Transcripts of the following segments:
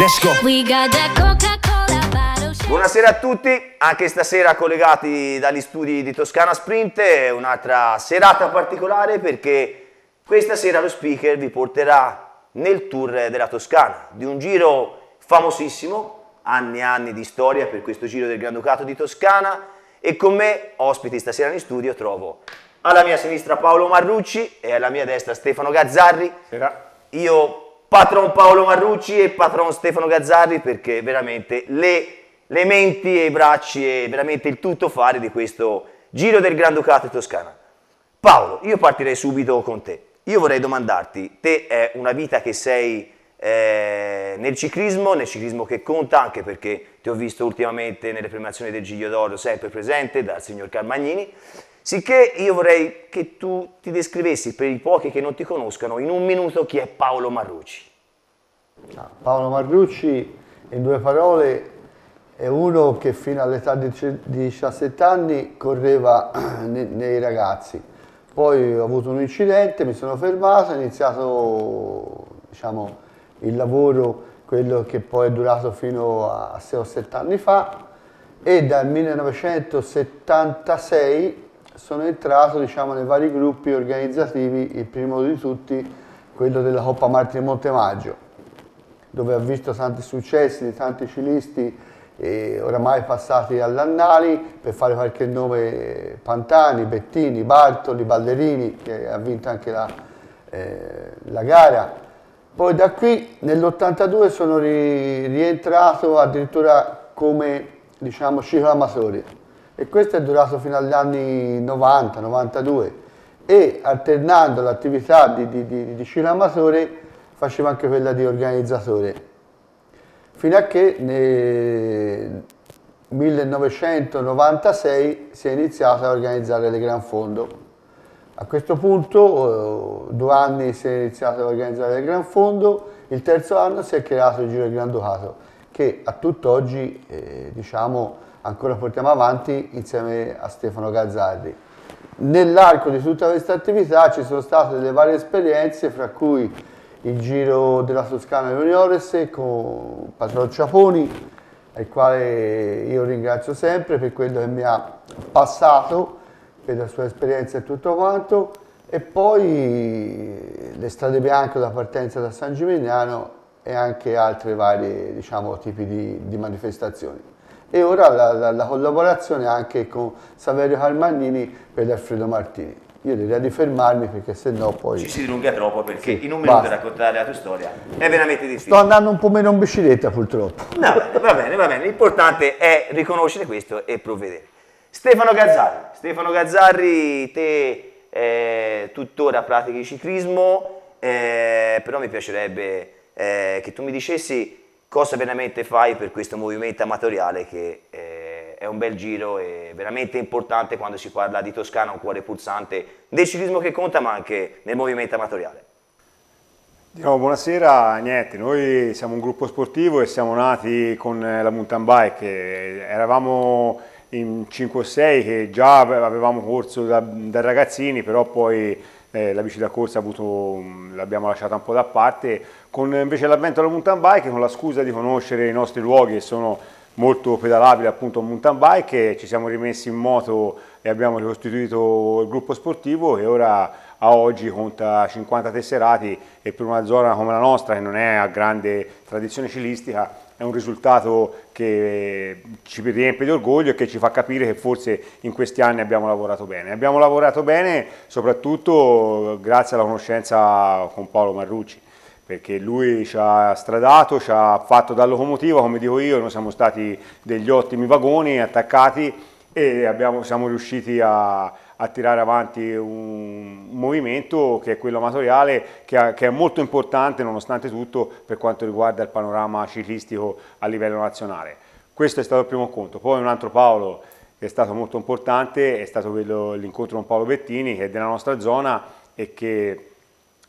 Let's go. Buonasera a tutti, anche stasera collegati dagli studi di Toscana Sprint, un'altra serata particolare perché questa sera lo speaker vi porterà nel tour della Toscana, di un giro famosissimo, anni e anni di storia per questo giro del Granducato di Toscana e con me, ospiti stasera in studio, trovo alla mia sinistra Paolo Marrucci e alla mia destra Stefano Gazzarri. Sera. Io patron Paolo Marrucci e patron Stefano Gazzarri perché veramente le, le menti e i bracci e veramente il tutto fare di questo Giro del Granducato di Toscana. Paolo, io partirei subito con te. Io vorrei domandarti, te è una vita che sei eh, nel ciclismo, nel ciclismo che conta anche perché ti ho visto ultimamente nelle premiazioni del Giglio d'Oro sempre presente dal signor Carmagnini Sicché io vorrei che tu ti descrivessi, per i pochi che non ti conoscano, in un minuto chi è Paolo Marrucci. Ah, Paolo Marrucci, in due parole, è uno che fino all'età di 17 anni correva nei ragazzi. Poi ho avuto un incidente, mi sono fermato, è iniziato diciamo, il lavoro, quello che poi è durato fino a 6 o 7 anni fa, e dal 1976 sono entrato diciamo, nei vari gruppi organizzativi, il primo di tutti quello della Coppa Martini Montemaggio, dove ho visto tanti successi di tanti cilisti eh, oramai passati all'Annali, per fare qualche nome Pantani, Bettini, Bartoli, Ballerini, che ha vinto anche la, eh, la gara. Poi da qui nell'82 sono rientrato addirittura come diciamo, ciclo amatori e questo è durato fino agli anni 90-92 e alternando l'attività di, di, di, di ciro amatore faceva anche quella di organizzatore fino a che nel 1996 si è iniziato a organizzare le Gran Fondo. A questo punto, eh, due anni si è iniziato a organizzare il Gran Fondo, il terzo anno si è creato il Giro del Gran Ducato, che a tutt'oggi eh, diciamo, ancora portiamo avanti insieme a Stefano Gazzardi. Nell'arco di tutta questa attività ci sono state delle varie esperienze, fra cui il Giro della Toscana Juniores con Patron Ciaponi, al quale io ringrazio sempre per quello che mi ha passato, per la sua esperienza e tutto quanto, e poi le strade bianche, la partenza da San Gimignano e anche altri vari diciamo, tipi di, di manifestazioni e ora la, la, la collaborazione anche con Saverio Carmagnini per Alfredo Martini. Io direi di fermarmi perché se no poi... Ci si dilunga troppo perché sì, in un minuto raccontare la tua storia è veramente difficile. Sto andando un po' meno in bicicletta purtroppo. No, va bene, va bene. L'importante è riconoscere questo e provvedere. Stefano Gazzarri. Stefano Gazzarri, te eh, tuttora pratichi ciclismo, eh, però mi piacerebbe eh, che tu mi dicessi cosa veramente fai per questo movimento amatoriale che eh, è un bel giro e veramente importante quando si parla di Toscana, un cuore pulsante nel ciclismo che conta ma anche nel movimento amatoriale. Di buonasera, niente, noi siamo un gruppo sportivo e siamo nati con eh, la mountain bike, eravamo in 5 o 6 che già avevamo corso da, da ragazzini però poi eh, la bici da corsa mm, l'abbiamo lasciata un po' da parte, con eh, invece l'avvento della mountain bike, con la scusa di conoscere i nostri luoghi che sono molto pedalabili appunto mountain bike, ci siamo rimessi in moto e abbiamo ricostituito il gruppo sportivo che ora a oggi conta 50 tesserati e per una zona come la nostra che non è a grande tradizione cilistica è un risultato che ci riempie di orgoglio e che ci fa capire che forse in questi anni abbiamo lavorato bene. Abbiamo lavorato bene soprattutto grazie alla conoscenza con Paolo Marrucci perché lui ci ha stradato, ci ha fatto da locomotiva, come dico io, noi siamo stati degli ottimi vagoni attaccati e abbiamo, siamo riusciti a, a tirare avanti un movimento che è quello amatoriale che, è molto importante nonostante tutto per quanto riguarda il panorama ciclistico a livello nazionale. Questo è stato il primo conto. Poi un altro Paolo che è stato molto importante è stato l'incontro con Paolo Bettini che è della nostra zona e che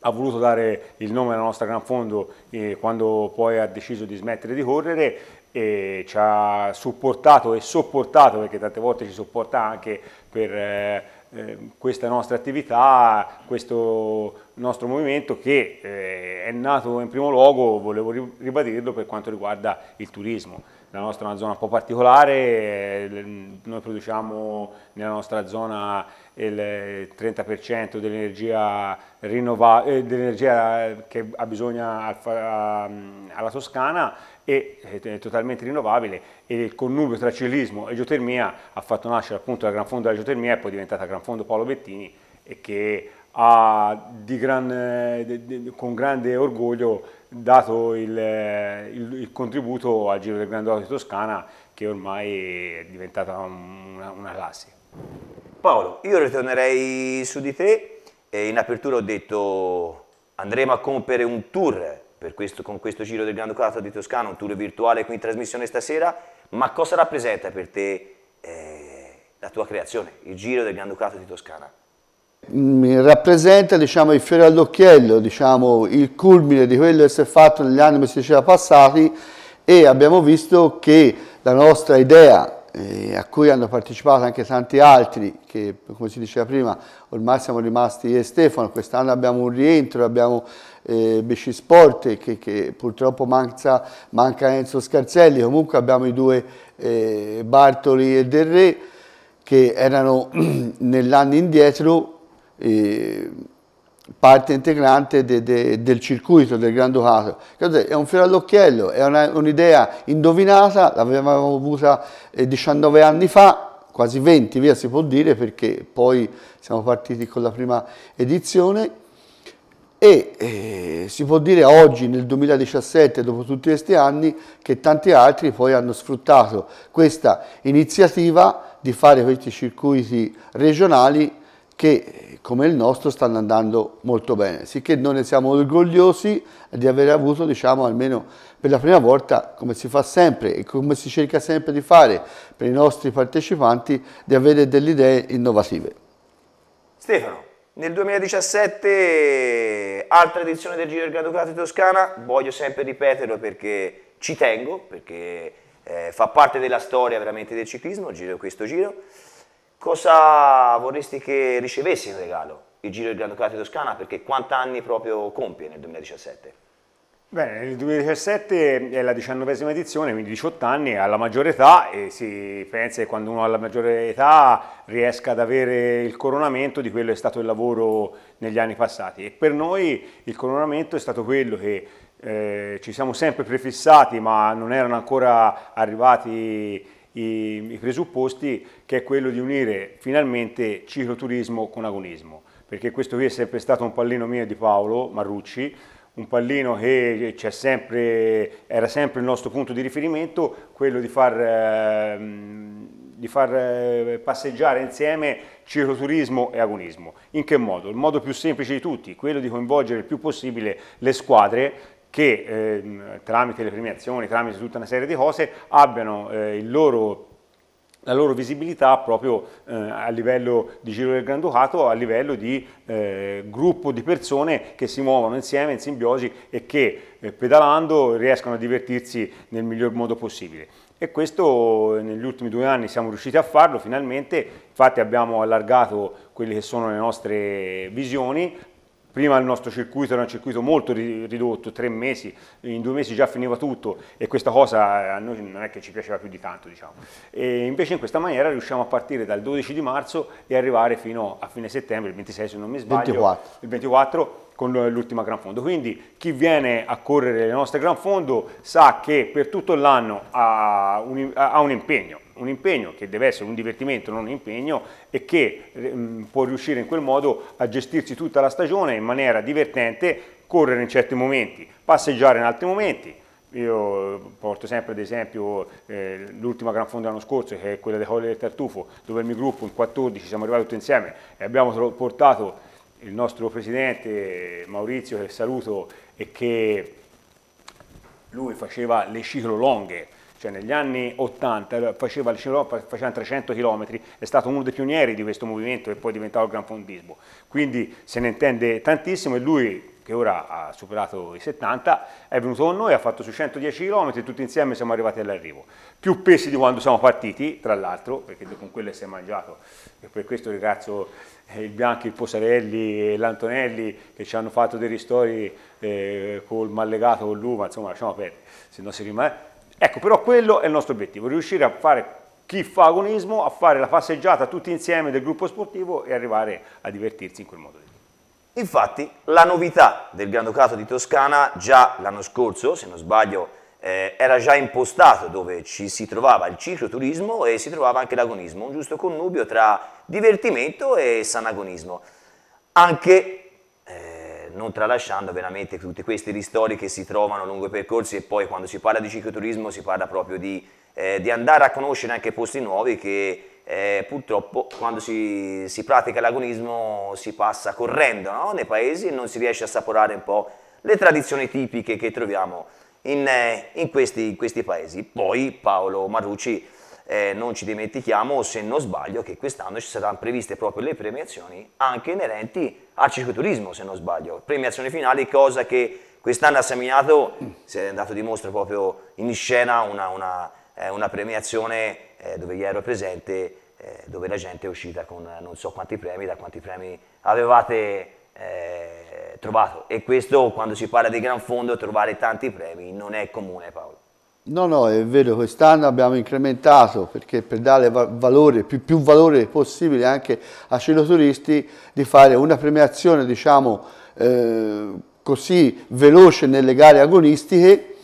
ha voluto dare il nome alla nostra Gran Fondo eh, quando poi ha deciso di smettere di correre e ci ha supportato e sopportato perché tante volte ci sopporta anche per eh, Ehm, questa nostra attività, questo nostro movimento che eh, è nato in primo luogo, volevo ribadirlo, per quanto riguarda il turismo. La nostra è una zona un po' particolare, eh, noi produciamo nella nostra zona il 30% dell'energia eh, dell che ha bisogno alla Toscana e è totalmente rinnovabile e il connubio tra ciclismo e geotermia ha fatto nascere appunto la Gran Fondo della Geotermia e poi è diventata Gran Fondo Paolo Bettini e che ha gran, de, de, con grande orgoglio dato il, il, il contributo al Giro del Grandoto di Toscana che ormai è diventata una, una classica. Paolo, io ritornerei su di te e in apertura ho detto andremo a compiere un tour questo, con questo Giro del Grande Ducato di Toscana, un tour virtuale qui in trasmissione stasera ma cosa rappresenta per te eh, la tua creazione, il giro del Granducato di Toscana? Mi rappresenta diciamo, il fiore all'occhiello, diciamo, il culmine di quello che si è fatto negli anni che si diceva passati e abbiamo visto che la nostra idea eh, a cui hanno partecipato anche tanti altri, che come si diceva prima ormai siamo rimasti io e Stefano, quest'anno abbiamo un rientro, abbiamo eh, Besci Sport che, che purtroppo manca, manca, Enzo Scarzelli, comunque abbiamo i due eh, Bartoli e Del Re che erano nell'anno indietro eh, parte integrante de, de, del circuito del Gran Ducato. È un fiore all'occhiello, è un'idea un indovinata, l'avevamo avuta eh, 19 anni fa, quasi 20 via si può dire perché poi siamo partiti con la prima edizione e eh, si può dire oggi nel 2017 dopo tutti questi anni che tanti altri poi hanno sfruttato questa iniziativa di fare questi circuiti regionali che come il nostro stanno andando molto bene, sicché noi ne siamo orgogliosi di aver avuto diciamo almeno per la prima volta come si fa sempre e come si cerca sempre di fare per i nostri partecipanti di avere delle idee innovative. Stefano nel 2017, altra edizione del Giro del Gran Ducato di Toscana, voglio sempre ripeterlo perché ci tengo, perché eh, fa parte della storia veramente del ciclismo, giro, questo giro. Cosa vorresti che ricevessi in regalo il Giro del Gran Ducato di Toscana? Perché quanti anni proprio compie nel 2017? Bene, il 2017 è la diciannovesima edizione, quindi 18 anni, alla maggiore età e si pensa che quando uno ha la maggiore età riesca ad avere il coronamento di quello che è stato il lavoro negli anni passati e per noi il coronamento è stato quello che eh, ci siamo sempre prefissati ma non erano ancora arrivati i, i presupposti che è quello di unire finalmente cicloturismo con agonismo perché questo qui è sempre stato un pallino mio e di Paolo Marrucci un pallino che sempre, era sempre il nostro punto di riferimento, quello di far, eh, di far eh, passeggiare insieme cicloturismo e agonismo. In che modo? Il modo più semplice di tutti, quello di coinvolgere il più possibile le squadre che eh, tramite le premiazioni, tramite tutta una serie di cose, abbiano eh, il loro la loro visibilità proprio eh, a livello di Giro del Granducato, a livello di eh, gruppo di persone che si muovono insieme, in simbiosi e che eh, pedalando riescono a divertirsi nel miglior modo possibile. E questo eh, negli ultimi due anni siamo riusciti a farlo finalmente, infatti abbiamo allargato quelle che sono le nostre visioni, Prima il nostro circuito era un circuito molto ridotto, tre mesi, in due mesi già finiva tutto e questa cosa eh, a noi non è che ci piaceva più di tanto. Diciamo. invece in questa maniera riusciamo a partire dal 12 di marzo e arrivare fino a fine settembre, il 26 se non mi sbaglio, 24. il 24 con l'ultima Gran Fondo. Quindi chi viene a correre le nostre Gran Fondo sa che per tutto l'anno ha ha un impegno, un impegno che deve essere un divertimento, non un impegno, e che mh, ehm, può riuscire in quel modo a gestirsi tutta la stagione in maniera divertente, correre in certi momenti, passeggiare in altri momenti, io porto sempre ad esempio eh, l'ultima Gran Fonda dell'anno scorso che è quella dei Colli del Tartufo dove il mio gruppo in 14 siamo arrivati tutti insieme e abbiamo portato il nostro presidente Maurizio che saluto e che lui faceva le ciclo longhe cioè negli anni 80 eh, faceva, faceva 300 km, è stato uno dei pionieri di questo movimento e poi è diventato il Gran Fondismo, quindi se ne intende tantissimo e lui che ora ha superato i 70, è venuto con noi, ha fatto su 110 km, tutti insieme siamo arrivati all'arrivo. Più pesi di quando siamo partiti, tra l'altro, perché con quello si è mangiato, e per questo ringrazio eh, il Bianchi, il Posarelli e l'Antonelli che ci hanno fatto dei ristori eh, col mallegato, con l'uva, insomma lasciamo perdere, se no si rimane Ecco, però quello è il nostro obiettivo, riuscire a fare chi fa agonismo, a fare la passeggiata tutti insieme del gruppo sportivo e arrivare a divertirsi in quel modo Infatti la novità del Granducato di Toscana già l'anno scorso, se non sbaglio, eh, era già impostato dove ci si trovava il cicloturismo e si trovava anche l'agonismo, un giusto connubio tra divertimento e sanagonismo. Anche non tralasciando veramente tutti questi ristori che si trovano lungo i percorsi e poi quando si parla di cicloturismo si parla proprio di, eh, di andare a conoscere anche posti nuovi che eh, purtroppo quando si, si pratica l'agonismo si passa correndo no? nei paesi e non si riesce a saporare un po' le tradizioni tipiche che troviamo in, eh, in, questi, in questi paesi. Poi Paolo Marrucci eh, non ci dimentichiamo, se non sbaglio, che quest'anno ci saranno previste proprio le premiazioni anche inerenti al circuiturismo, se non sbaglio. Premiazioni finali, cosa che quest'anno a Seminato si è andato di mostra proprio in scena una, una, eh, una premiazione eh, dove io ero presente, eh, dove la gente è uscita con non so quanti premi, da quanti premi avevate eh, trovato. E questo, quando si parla di gran fondo, trovare tanti premi non è comune, Paolo. No, no, è vero, quest'anno abbiamo incrementato perché per dare valore, più, più, valore possibile anche a cicloturisti di fare una premiazione diciamo eh, così veloce nelle gare agonistiche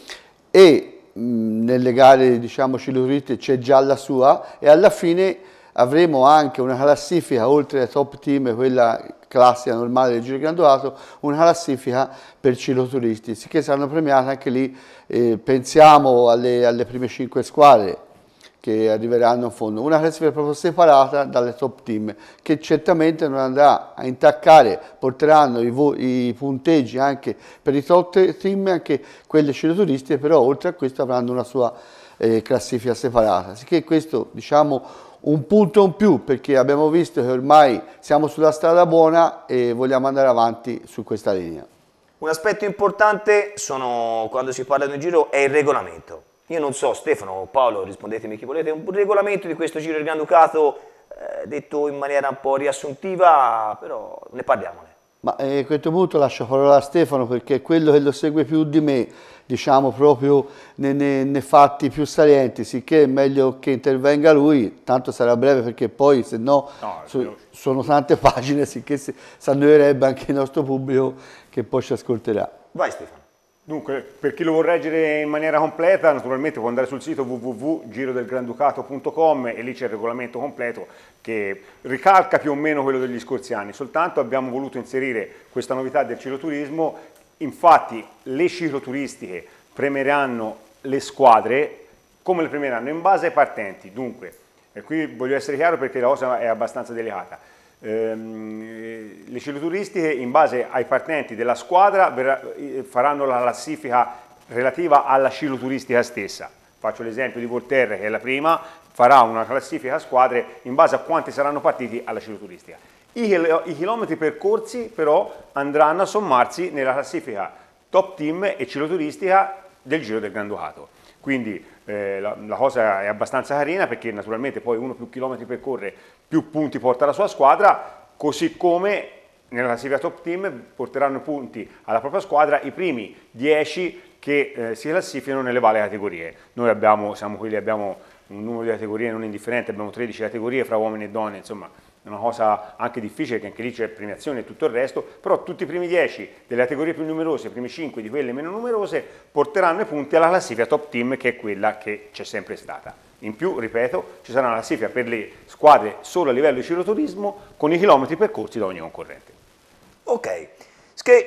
e mh, nelle gare diciamo cicloturisti c'è già la sua e alla fine avremo anche una classifica oltre ai top team, quella classica normale del Giro Grandovato, una classifica per cicloturisti, sicché saranno premiate anche lì, eh, pensiamo alle, alle prime cinque squadre che arriveranno a fondo, una classifica proprio separata dalle top team che certamente non andrà a intaccare, porteranno i, i punteggi anche per i top team, anche quelle cicloturistiche, però oltre a questo avranno una sua eh, classifica separata, sicché questo diciamo un punto in più perché abbiamo visto che ormai siamo sulla strada buona e vogliamo andare avanti su questa linea. Un aspetto importante sono, quando si parla di un giro è il regolamento. Io non so, Stefano o Paolo, rispondetemi chi volete, un regolamento di questo giro del Gran Ducato eh, detto in maniera un po' riassuntiva, però ne parliamo. Ma eh, a questo punto lascio parola a Stefano perché è quello che lo segue più di me, diciamo proprio nei, nei, nei fatti più salienti, sicché è meglio che intervenga lui, tanto sarà breve perché poi se no, no so, sono tante pagine, sicché si annoierebbe anche il nostro pubblico che poi ci ascolterà. Vai Stefano. Dunque, per chi lo vuole leggere in maniera completa, naturalmente può andare sul sito www.girodelgranducato.com e lì c'è il regolamento completo che ricalca più o meno quello degli scorsi anni, soltanto abbiamo voluto inserire questa novità del cicloturismo, infatti le cicloturistiche premeranno le squadre come le premeranno in base ai partenti, dunque, e qui voglio essere chiaro perché la cosa è abbastanza delicata Ehm, eh, le cicloturistiche in base ai partenti della squadra eh, faranno la classifica relativa alla cicloturistica stessa. Faccio l'esempio di Volterre che è la prima, farà una classifica a squadre in base a quanti saranno partiti alla cicloturistica. I chilometri percorsi però andranno a sommarsi nella classifica top team e cicloturistica del Giro del Granducato. Quindi eh, la, la, cosa è abbastanza carina perché naturalmente poi uno più chilometri percorre, più punti porta la sua squadra, così come nella classifica top team porteranno punti alla propria squadra i primi 10 che eh, si classificano nelle varie categorie. Noi abbiamo, siamo quelli, abbiamo un numero di categorie non indifferente, abbiamo 13 categorie fra uomini e donne, insomma è una cosa anche difficile, che anche lì c'è premiazione e tutto il resto, però tutti i primi 10 delle categorie più numerose, i primi 5 di quelle meno numerose, porteranno i punti alla classifica top team che è quella che c'è sempre stata. In più, ripeto, ci sarà una classifica per le squadre solo a livello di ciroturismo con i chilometri percorsi da ogni concorrente. Ok,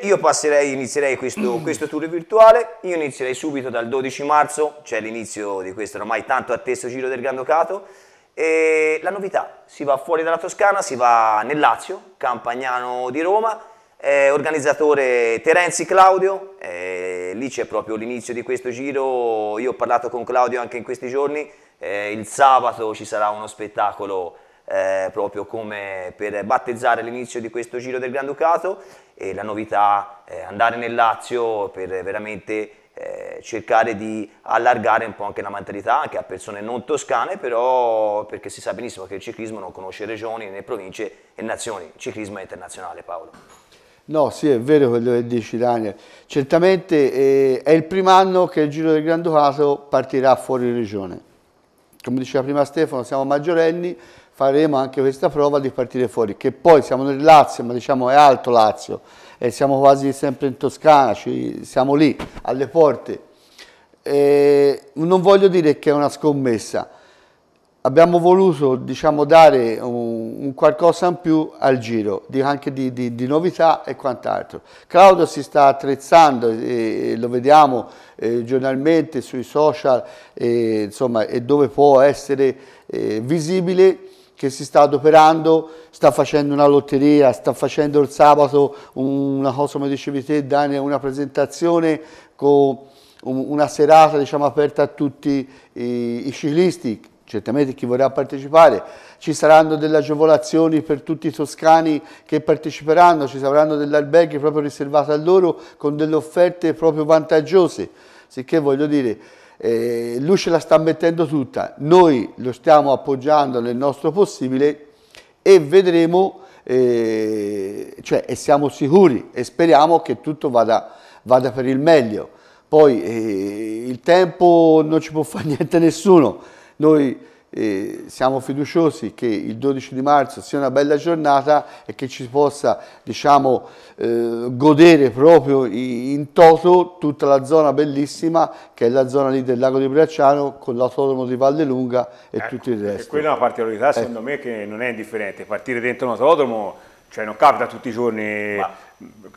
io passerei, inizierei questo, mm. questo, tour virtuale, io inizierei subito dal 12 marzo, cioè l'inizio di questo ormai tanto atteso Giro del Grandocato, e la novità, si va fuori dalla Toscana, si va nel Lazio, Campagnano di Roma, eh, organizzatore Terenzi Claudio, eh, lì c'è proprio l'inizio di questo giro, io ho parlato con Claudio anche in questi giorni, eh, il sabato ci sarà uno spettacolo eh, proprio come per battezzare l'inizio di questo giro del Granducato e la novità è andare nel Lazio per veramente eh, cercare di allargare un po' anche la mentalità anche a persone non toscane, però perché si sa benissimo che il ciclismo non conosce regioni né province e nazioni, il ciclismo è internazionale Paolo. No, sì, è vero quello che dici Daniel. Certamente eh, è il primo anno che il Giro del Granducato partirà fuori regione. Come diceva prima Stefano, siamo maggiorenni, faremo anche questa prova di partire fuori, che poi siamo nel Lazio, ma diciamo è alto Lazio, eh, siamo quasi sempre in Toscana, cioè siamo lì, alle porte. Eh, non voglio dire che è una scommessa, abbiamo voluto diciamo, dare un, un, qualcosa in più al giro, anche di, di, di, novità e quant'altro. Claudio si sta attrezzando, e, e lo vediamo eh, giornalmente sui social e, insomma, e dove può essere eh, visibile che si sta adoperando, sta facendo una lotteria, sta facendo il sabato una cosa come dicevi te Dani, una presentazione con una serata diciamo, aperta a tutti i, i ciclisti, certamente chi vorrà partecipare, ci saranno delle agevolazioni per tutti i toscani che parteciperanno, ci saranno degli alberghi proprio riservati a loro con delle offerte proprio vantaggiose, sicché voglio dire eh, lui ce la sta mettendo tutta, noi lo stiamo appoggiando nel nostro possibile e vedremo, eh, cioè e siamo sicuri e speriamo che tutto vada, vada per il meglio. Poi eh, il tempo non ci può fare niente nessuno, noi eh, siamo fiduciosi che il 12 di marzo sia una bella giornata e che ci possa diciamo, eh, godere proprio in toto tutta la zona bellissima che è la zona lì del lago di Bracciano con l'autodromo di Vallelunga e ecco, tutto il resto. E quella è una particolarità secondo ecco. me che non è indifferente, partire dentro un autodromo cioè non capita tutti i giorni, Ma...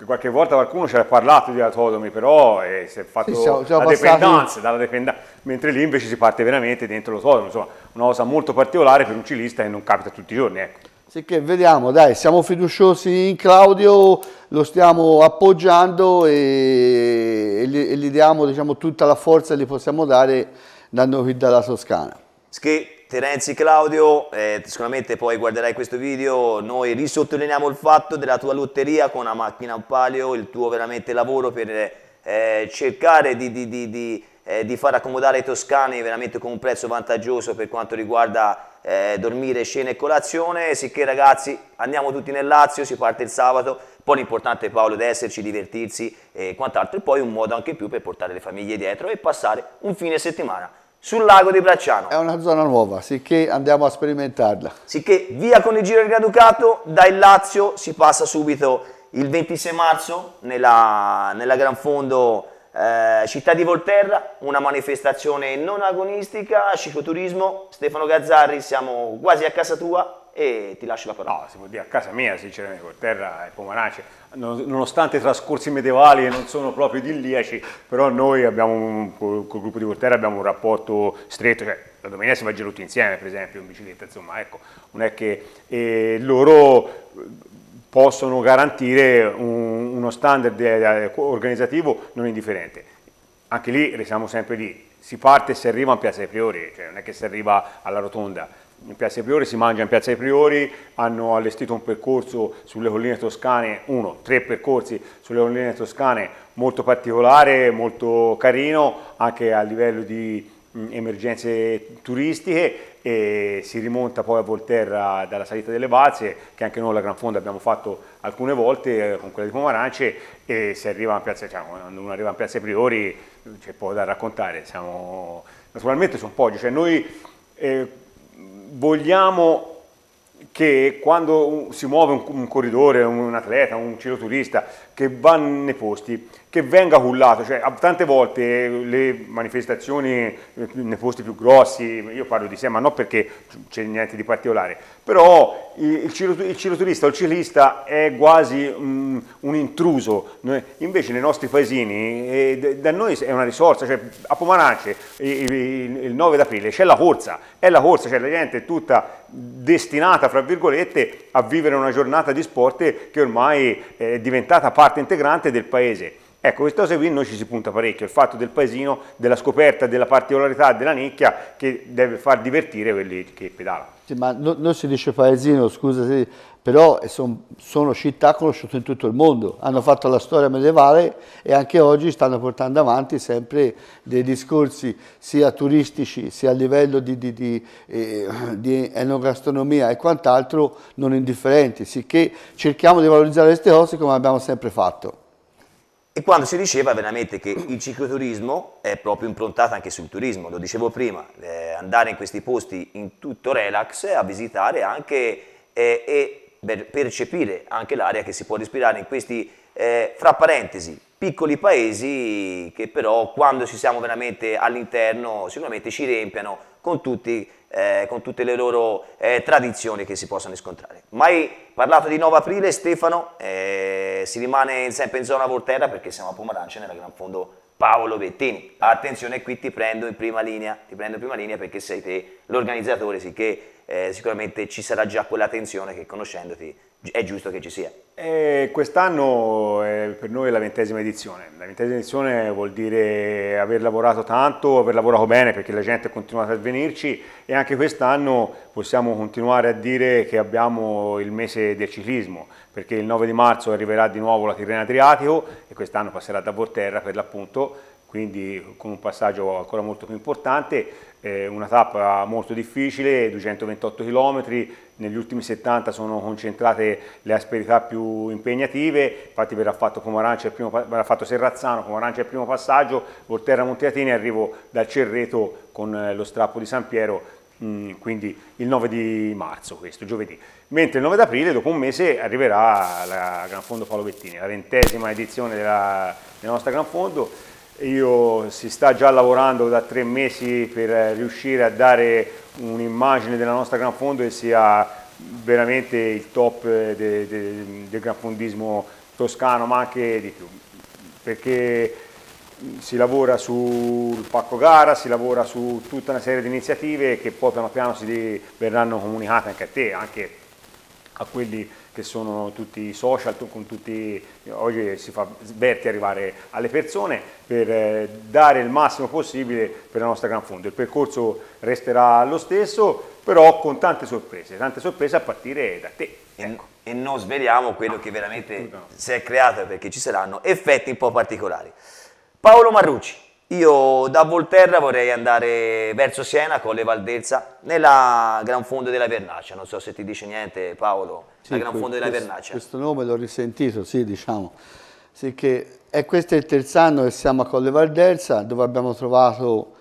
qualche volta qualcuno ci ha parlato di autodomi, però eh, si è fatto sì, siamo, siamo la dipendenza, dalla dependenza, mentre lì invece si parte veramente dentro l'autodomo, insomma una cosa molto particolare per un cilista che non capita tutti i giorni. Ecco. Sicché vediamo, dai, siamo fiduciosi in Claudio, lo stiamo appoggiando e, e gli, e gli diamo diciamo, tutta la forza che gli possiamo dare dando qui dalla Toscana. Schi Terenzi Claudio, eh, sicuramente poi guarderai questo video, noi risottolineiamo il fatto della tua lotteria con la macchina a palio, il tuo veramente lavoro per eh, cercare di, di, di, di eh, di far accomodare i toscani veramente con un prezzo vantaggioso per quanto riguarda eh, dormire, cena e colazione, sicché ragazzi andiamo tutti nel Lazio, si parte il sabato, poi l'importante Paolo di esserci, divertirsi e quant'altro e poi un modo anche più per portare le famiglie dietro e passare un fine settimana sul lago di Bracciano. È una zona nuova, sicché andiamo a sperimentarla. Sicché via con il giro del Graducato, dal Lazio si passa subito il 26 marzo nella, nella Gran Fondo eh, Città di Volterra, una manifestazione non agonistica, scicoturismo, Stefano Gazzarri, siamo quasi a casa tua, e ti lascio la parola. No, si può dire a casa mia, sinceramente, Corterra e Pomanace, nonostante i trascorsi medievali e non sono proprio idilliaci, però noi abbiamo, col, col gruppo di Corterra abbiamo un rapporto stretto, cioè la domenica si va a giro tutti insieme, per esempio, in bicicletta, insomma, ecco, non è che eh, loro possono garantire un, uno standard eh, organizzativo non indifferente. Anche lì restiamo sempre lì, si parte e si arriva a Piazza dei Priori, cioè non è che si arriva alla rotonda, in Piazza dei Priori si mangia in Piazza dei Priori, hanno allestito un percorso sulle colline toscane, uno, tre percorsi sulle colline toscane molto particolare, molto carino, anche a livello di mh, mm, emergenze turistiche e si rimonta poi a Volterra dalla salita delle Balze, che anche noi alla Gran Fonda abbiamo fatto alcune volte eh, con quella di Pomarance e si arriva a Piazza, cioè, quando uno arriva a Piazza dei Priori c'è poco da raccontare, siamo, naturalmente sono poggi, cioè noi eh, vogliamo che quando si muove un, corridore, un atleta, un cicloturista che va nei posti, che venga cullato, cioè tante volte le manifestazioni eh, nei posti più grossi, io parlo di sé ma non perché c'è niente di particolare, però il, cicloturista o il ciclista è quasi un, mm, un intruso, invece nei nostri paesini eh, da noi è una risorsa, cioè, a Pomarance il, il 9 d'aprile c'è la corsa, è la corsa, cioè la gente è tutta destinata, fra virgolette, a vivere una giornata di sport che ormai è diventata parte integrante del paese. Ecco, queste cose qui noi ci si punta parecchio, il fatto del paesino, della scoperta, della particolarità della nicchia che deve far divertire quelli che pedalano. Sì, ma non si dice paesino, scusa, sì, però son, sono città conosciute in tutto il mondo, hanno fatto la storia medievale e anche oggi stanno portando avanti sempre dei discorsi sia turistici sia a livello di, di, di, eh, di enogastronomia e quant'altro non indifferenti, sicché cerchiamo di valorizzare queste cose come abbiamo sempre fatto. E quando si diceva veramente che il cicloturismo è proprio improntato anche sul turismo, lo dicevo prima, eh, andare in questi posti in tutto relax a visitare anche eh, e percepire anche l'aria che si può respirare in questi, eh, fra parentesi, piccoli paesi che però quando ci siamo veramente all'interno sicuramente ci riempiano con tutti eh, con tutte le loro eh, tradizioni che si possono riscontrare. Mai parlato di 9 aprile, Stefano, eh, si rimane sempre in zona Volterra perché siamo a Pomarancia nella Gran Fondo Paolo Bettini. Attenzione, qui ti prendo in prima linea, ti prendo in prima linea perché sei te l'organizzatore, sicché sì eh, sicuramente ci sarà già quella tensione che conoscendoti è giusto che ci sia. Eh, quest'anno è per noi la ventesima edizione. La ventesima edizione vuol dire aver lavorato tanto, aver lavorato bene perché la gente è continuata a venirci e anche quest'anno possiamo continuare a dire che abbiamo il mese del ciclismo perché il 9 di marzo arriverà di nuovo la Tirrena Adriatico e quest'anno passerà da Volterra per l'appunto quindi con un passaggio ancora molto più importante, eh, una tappa molto difficile, 228 km, negli ultimi 70 sono concentrate le asperità più impegnative, infatti verrà fatto, Pomarancia, primo, verrà fatto Serrazzano, Pomarancia il primo passaggio, Volterra Monteatini, arrivo dal Cerreto con eh, lo strappo di San Piero, mm, quindi il 9 di marzo questo, giovedì. Mentre il 9 di aprile, dopo un mese, arriverà la Gran Fondo Paolo Bettini, la ventesima edizione della, della nostra Gran Fondo, io, si sta già lavorando da tre mesi per riuscire a dare un'immagine della nostra Gran Fondo che sia veramente il top del de, de Gran Fondismo toscano, ma anche di più, perché si lavora sul pacco gara, si lavora su tutta una serie di iniziative che poi piano piano si verranno comunicate anche a te, anche a quelli che sono tutti i social, con tutti, oggi si fa sberti arrivare alle persone per eh, dare il massimo possibile per la nostra Gran Fondo. Il percorso resterà lo stesso, però con tante sorprese, tante sorprese a partire da te. Ecco. E, non sveliamo quello che veramente si è creato perché ci saranno effetti un po' particolari. Paolo Marrucci, io da Volterra vorrei andare verso Siena, con le Valdezza nella Gran Fondo della Vernaccia. Non so se ti dice niente Paolo, sì, la Gran Fondo questo, della Vernaccia. Questo nome l'ho risentito, sì, diciamo. Sì, che è questo è il terzo anno che siamo a Colle Valdelsa, dove abbiamo trovato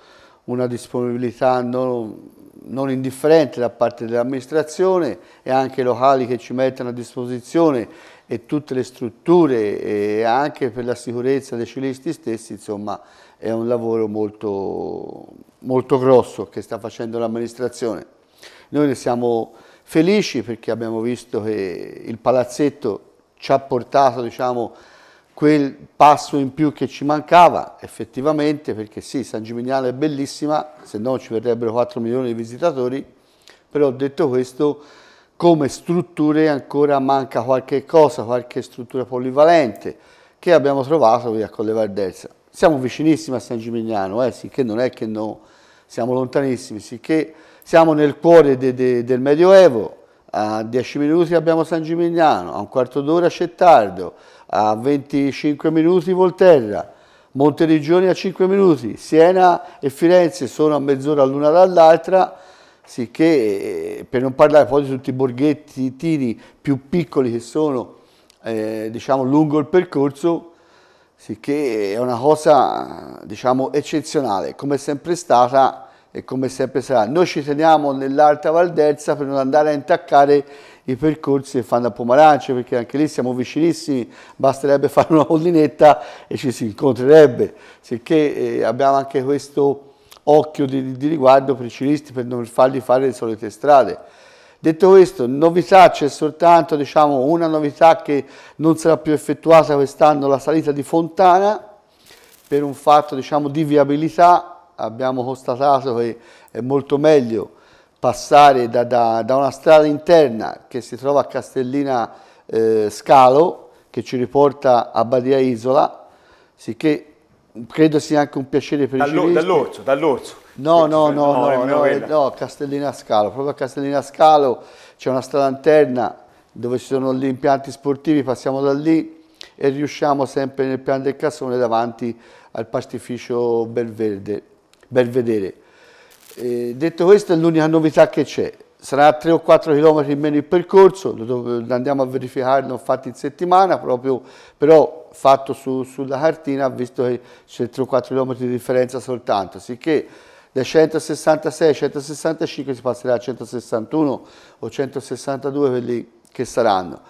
una disponibilità non, non indifferente da parte dell'amministrazione e anche i locali che ci mettono a disposizione e tutte le strutture e anche per la sicurezza dei ciclisti stessi, insomma, è un lavoro molto, molto grosso che sta facendo l'amministrazione. Noi ne siamo felici perché abbiamo visto che il palazzetto ci ha portato diciamo, quel passo in più che ci mancava effettivamente perché sì, San Gimignano è bellissima, se no ci verrebbero 4 milioni di visitatori, però detto questo come strutture ancora manca qualche cosa, qualche struttura polivalente che abbiamo trovato via con le Valdelsa siamo vicinissimi a San Gimignano, eh, sicché non è che no, siamo lontanissimi, sicché siamo nel cuore de, de, del Medioevo, a 10 minuti abbiamo San Gimignano, a un quarto d'ora c'è Tardo, a 25 minuti Volterra, Monte Monteriggioni a 5 minuti, Siena e Firenze sono a mezz'ora l'una dall'altra, sicché eh, per non parlare poi di tutti i borghetti più piccoli che sono eh, diciamo, lungo il percorso, sicché è una cosa diciamo eccezionale, come sempre stata e come sempre sarà. Noi ci teniamo nell'Alta Valdelsa per non andare a intaccare i percorsi che fanno a Pomarancio, perché anche lì siamo vicinissimi, basterebbe fare una collinetta e ci si incontrerebbe, sicché eh, abbiamo anche questo occhio di, di riguardo per i ciclisti per non fargli fare le solite strade. Detto questo, novità c'è soltanto diciamo, una novità che non sarà più effettuata quest'anno, la salita di Fontana, per un fatto diciamo, di viabilità abbiamo constatato che è molto meglio passare da, da, da una strada interna che si trova a Castellina eh, Scalo, che ci riporta a Badia Isola, sicché credo sia anche un piacere per Dallo, i ciclisti. Dall'orso, dall'orso. No, no, no, no, no, no, Castellina Scalo, proprio a Castellina Scalo c'è una stralanterna dove ci sono gli impianti sportivi, passiamo da lì e riusciamo sempre nel piano del cassone davanti al pastificio Belverde, Belvedere. Eh, detto questo è l'unica novità che c'è, sarà 3 o 4 km in meno il percorso, andiamo a verificare, verificarlo infatti in settimana, proprio, però fatto su, sulla cartina, visto che c'è 3 o 4 km di differenza soltanto, sicché dal 166 ai 165 si passerà a 161 o 162 quelli che saranno.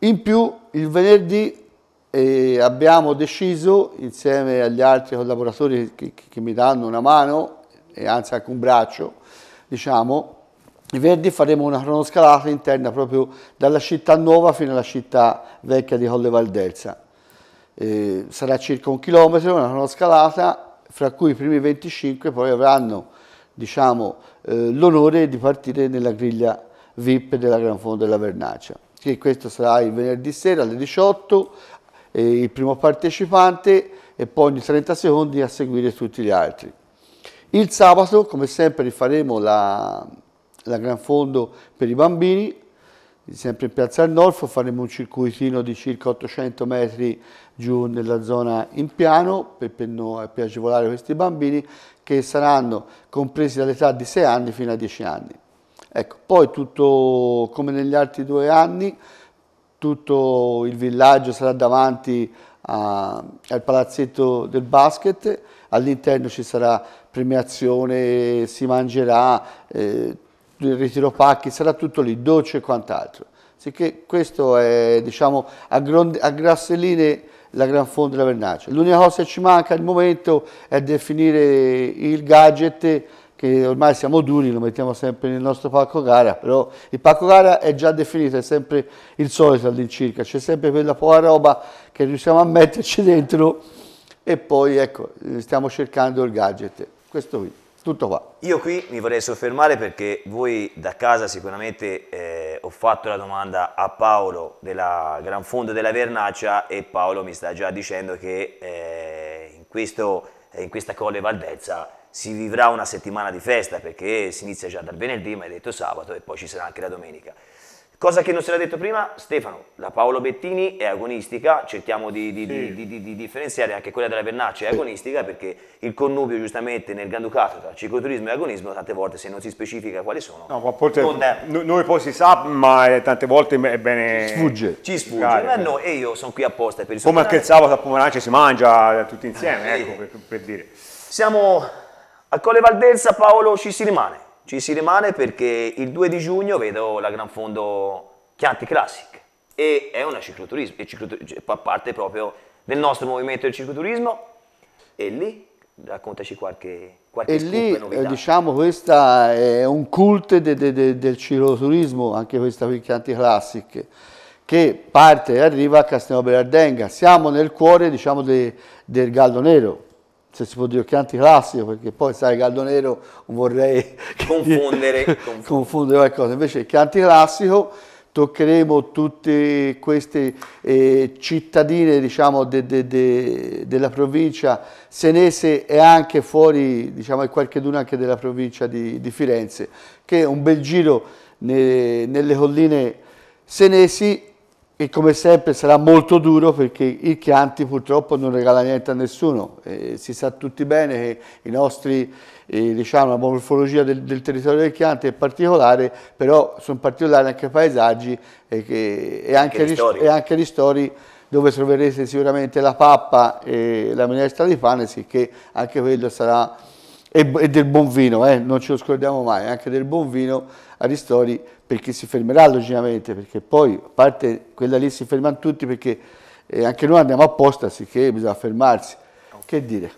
In più il venerdì eh, abbiamo deciso insieme agli altri collaboratori che, che, mi danno una mano e anzi anche un braccio, diciamo, i Verdi faremo una cronoscalata interna proprio dalla città nuova fino alla città vecchia di Colle Valdelsa. Eh, sarà circa un chilometro, una cronoscalata fra cui i primi 25 poi avranno diciamo, eh, l'onore di partire nella griglia VIP della Gran Fondo della Vernaccia. Che questo sarà il venerdì sera alle 18, eh, il primo partecipante e poi ogni 30 secondi a seguire tutti gli altri. Il sabato, come sempre, rifaremo la, la Gran Fondo per i bambini, sempre in Piazza Arnolfo, faremo un circuitino di circa 800 metri giù nella zona in piano per, per, no, eh, per agevolare questi bambini che saranno compresi dall'età di 6 anni fino a 10 anni. Ecco, poi tutto come negli altri due anni, tutto il villaggio sarà davanti a, al palazzetto del basket, all'interno ci sarà premiazione, si mangerà, eh, ritiro pacchi, sarà tutto lì, docce e quant'altro. Sicché questo è diciamo, a, a grasse linee la gran fonte della vernaccia. L'unica cosa che ci manca al momento è definire il gadget che ormai siamo duri, lo mettiamo sempre nel nostro pacco gara, però il pacco gara è già definito, è sempre il solito all'incirca, c'è sempre quella poca roba che riusciamo a metterci dentro e poi ecco, stiamo cercando il gadget, questo qui. Tutto qua. Io qui mi vorrei soffermare perché voi da casa sicuramente eh, ho fatto la domanda a Paolo della Gran Fondo della Vernaccia e Paolo mi sta già dicendo che eh, in, questo, in questa Colle Valdezza si vivrà una settimana di festa perché si inizia già dal venerdì, ma hai detto sabato e poi ci sarà anche la domenica. Cosa che non se l'ha detto prima, Stefano, la Paolo Bettini è agonistica, cerchiamo di, di, sì. di, di differenziare anche quella della Vernaccia, è agonistica perché il connubio giustamente nel Granducato tra cicloturismo e agonismo tante volte se non si specifica quali sono, no, ma forse non è... noi poi si sa, ma tante volte è bene... sfugge. Ci sfugge, Cari, ma no, e io sono qui apposta per il Come anche il sabato a pomeriggio si mangia tutti insieme, eh, ecco, per, per, dire. Siamo a Colle Valdelsa, Paolo ci si rimane. Ci si rimane perché il 2 di giugno vedo la Gran Fondo Chianti Classic e è una cicloturismo, e cicloturismo cioè, fa parte proprio del nostro movimento del cicloturismo e lì raccontaci qualche, qualche e lì novità. Eh, diciamo questo è un cult de, de, de, del cicloturismo anche questa qui Chianti Classic che parte e arriva a Castelnuovo Berardenga siamo nel cuore diciamo del Gallo Nero se si può dire Chianti classico, perché poi sai Caldo Nero vorrei confondere, confondere. qualcosa, invece il Chianti classico toccheremo tutte queste eh, cittadine diciamo, de, de, de, della provincia senese e anche fuori diciamo, qualcheduno anche della provincia di, di, Firenze, che è un bel giro ne, nelle colline senesi e come sempre sarà molto duro perché il Chianti purtroppo non regala niente a nessuno. Eh, si sa tutti bene che i nostri, eh, diciamo, la morfologia del, del, territorio del Chianti è particolare, però sono particolari anche i paesaggi e, che, e anche, e anche ristori dove troverete sicuramente la pappa e la minestra di pane, sicché anche quello sarà, e, e del buon vino, eh, non ce lo scordiamo mai, anche del buon vino a ristori perché si fermerà logicamente, perché poi, a parte quella lì, si fermano tutti perché eh, anche noi andiamo apposta, sicché bisogna fermarsi. Che dire?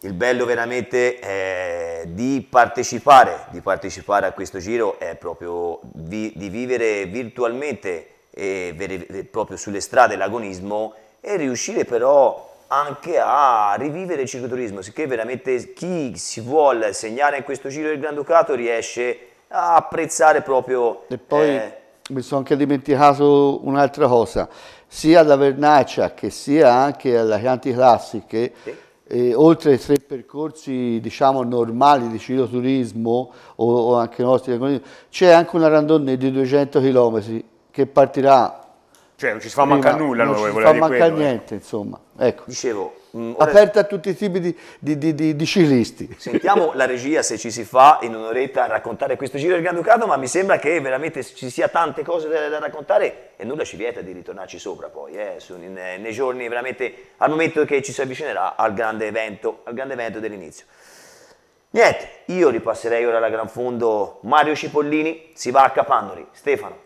Il bello veramente eh, di, partecipare, di partecipare a questo giro è proprio di, di vivere virtualmente eh, vere, proprio sulle strade l'agonismo e riuscire però anche a rivivere il cicloturismo, sicché veramente chi si vuole segnare in questo giro del Granducato riesce a a apprezzare proprio... E poi eh... mi sono anche dimenticato un'altra cosa, sia alla Vernaccia che sia anche alla Chianti Classiche, sì. eh, oltre ai tre percorsi diciamo normali di cicloturismo o, o anche nostri, c'è anche una randonnée di 200 km che partirà cioè non ci si fa mancare nulla, non ci si fa mancare eh. niente, insomma. Ecco. Dicevo, Mm, Aperta a tutti i tipi di, di, di, di, di ciclisti. Sentiamo la regia se ci si fa in un'oretta a raccontare questo giro del Granducato, ma mi sembra che veramente ci sia tante cose da, da raccontare e nulla ci vieta di ritornarci sopra poi, eh, su, in, nei giorni veramente al momento che ci si avvicinerà al grande evento, al grande evento dell'inizio. Niente, io ripasserei ora alla gran fondo Mario Cipollini, si va a Capannori. Stefano.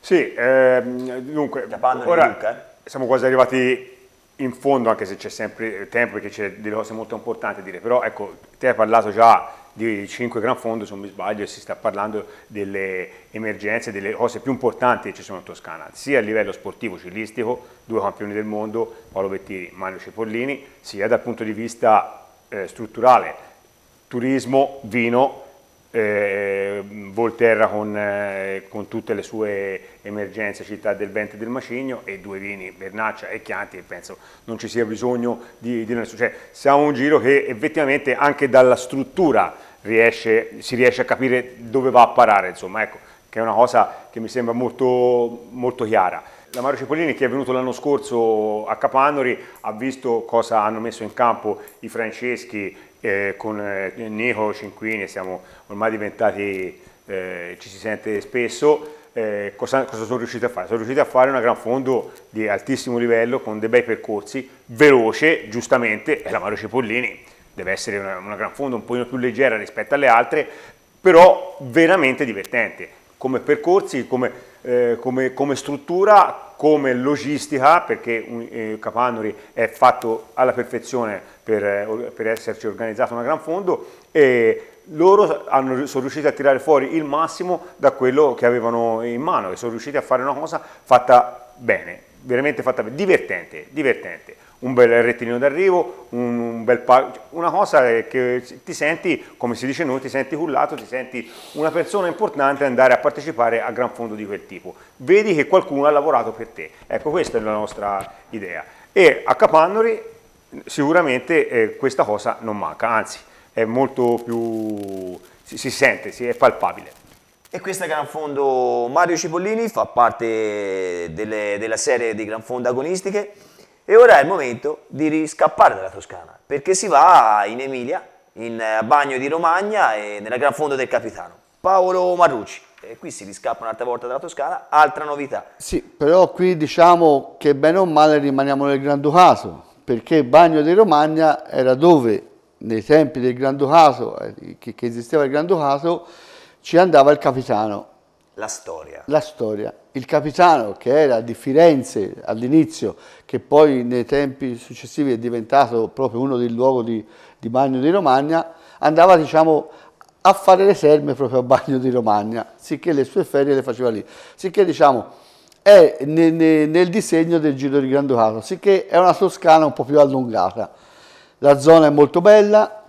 Sì, ehm, dunque... ora, Luca, eh? Siamo quasi arrivati in fondo, anche se c'è sempre eh, tempo, perché c'è delle cose molto importanti da dire, però ecco, te hai parlato già di 5 gran fondo, se non mi sbaglio, e si sta parlando delle emergenze, delle cose più importanti che ci sono in Toscana, sia a livello sportivo ciclistico, due campioni del mondo, Paolo Bettini, e Mario Cipollini, sia dal punto di vista eh, strutturale, turismo, vino, eh, Volterra con, eh, con, tutte le sue emergenze, Città del Vento e del Macigno e due vini, Bernaccia e Chianti e penso non ci sia bisogno di, nessuno. cioè, siamo un giro che effettivamente anche dalla struttura riesce, si riesce a capire dove va a parare insomma ecco, che è una cosa che mi sembra molto, molto chiara. La Mario Cipollini che è venuto l'anno scorso a Capannori ha visto cosa hanno messo in campo i franceschi eh, con eh, Nico Cinquini siamo ormai diventati, eh, ci si sente spesso, eh, cosa, cosa, sono riusciti a fare? Sono riusciti a fare una gran fondo di altissimo livello con dei bei percorsi, veloce, giustamente, è la Mario Cipollini, deve essere una, una gran fondo un pochino più leggera rispetto alle altre, però veramente divertente, come percorsi, come eh, come, come, struttura, come logistica, perché eh, Capannori è fatto alla perfezione per, eh, per esserci organizzato una gran fondo, e loro hanno, sono riusciti a tirare fuori il massimo da quello che avevano in mano e sono riusciti a fare una cosa fatta bene, veramente fatta bene, divertente, divertente un bel rettilineo d'arrivo, un, un, bel una cosa che ti senti, come si dice noi, ti senti cullato, ti senti una persona importante andare a partecipare a gran fondo di quel tipo. Vedi che qualcuno ha lavorato per te. Ecco, questa è la nostra idea. E a Capannori sicuramente eh, questa cosa non manca, anzi è molto più... si, si sente, si è palpabile. E questo è Gran Fondo Mario Cipollini, fa parte delle, della serie di Gran Fondo agonistiche. E ora è il momento di riscappare dalla Toscana, perché si va in Emilia, in eh, Bagno di Romagna e nella gran fondo del Capitano. Paolo Marrucci, e qui si riscappa un'altra volta dalla Toscana, altra novità. Sì, però qui diciamo che bene o male rimaniamo nel Granducato, perché Bagno di Romagna era dove nei tempi del Granducato, eh, che esisteva il Granducato, ci andava il Capitano la storia. La storia. Il capitano che era di Firenze all'inizio, che poi nei tempi successivi è diventato proprio uno dei luoghi di, di Bagno di Romagna, andava diciamo a fare le serme proprio a Bagno di Romagna, sicché le sue ferie le faceva lì. Sicché diciamo è ne, ne, nel disegno del Giro di Granducato, sicché è una Toscana un po' più allungata. La zona è molto bella.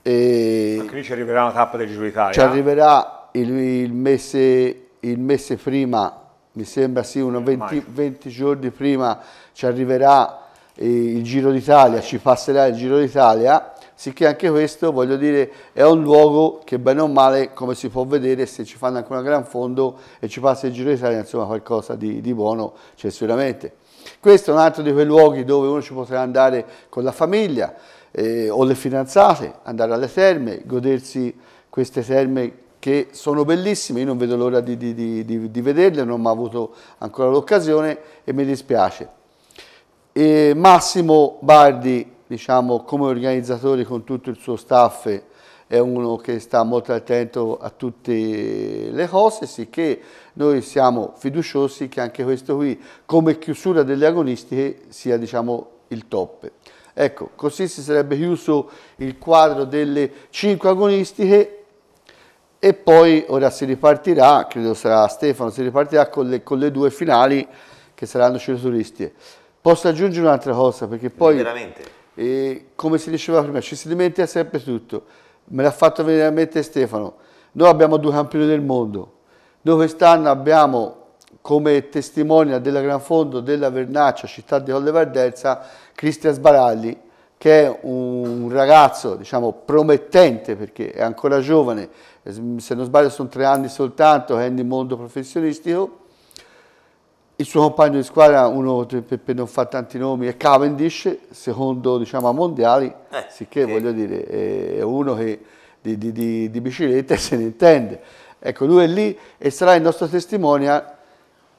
E... Anche lì ci arriverà una tappa del Giro d'Italia. Ci arriverà il, il, mese, il mese prima, mi sembra sì, una 20, 20 giorni prima ci arriverà eh, il Giro d'Italia, ci passerà il Giro d'Italia, sicché anche questo, voglio dire, è un luogo che bene o male, come si può vedere, se ci fanno ancora un gran fondo e ci passa il Giro d'Italia, insomma qualcosa di, di buono c'è sicuramente. Questo è un altro di quei luoghi dove uno ci potrà andare con la famiglia eh, o le fidanzate, andare alle terme, godersi queste terme che sono bellissime, io non vedo l'ora di, di, di, di, vederle, non ho avuto ancora l'occasione e mi dispiace. E Massimo Bardi, diciamo, come organizzatore con tutto il suo staff, è uno che sta molto attento a tutte le cose, sicché noi siamo fiduciosi che anche questo qui, come chiusura delle agonistiche, sia diciamo, il top. Ecco, così si sarebbe chiuso il quadro delle cinque agonistiche e poi ora si ripartirà, credo sarà Stefano, si ripartirà con le, con le due finali che saranno cicloturistiche. Posso aggiungere un'altra cosa perché poi, eh, come si diceva prima, ci si dimentica sempre tutto. Me l'ha fatto venire a mente Stefano. Noi abbiamo due campioni del mondo. Noi quest'anno abbiamo come testimonia della Gran Fondo della Vernaccia, città di Olle Verdelsa, Cristian Sbaragli, che è un ragazzo diciamo, promettente perché è ancora giovane, se non sbaglio sono tre anni soltanto, è nel mondo professionistico. Il suo compagno di squadra, uno per, non fare tanti nomi, è Cavendish, secondo diciamo, a mondiali, eh, sicché eh. voglio dire, è uno che di, di, di, di biciclette se ne intende. Ecco, lui è lì e sarà il nostro testimonial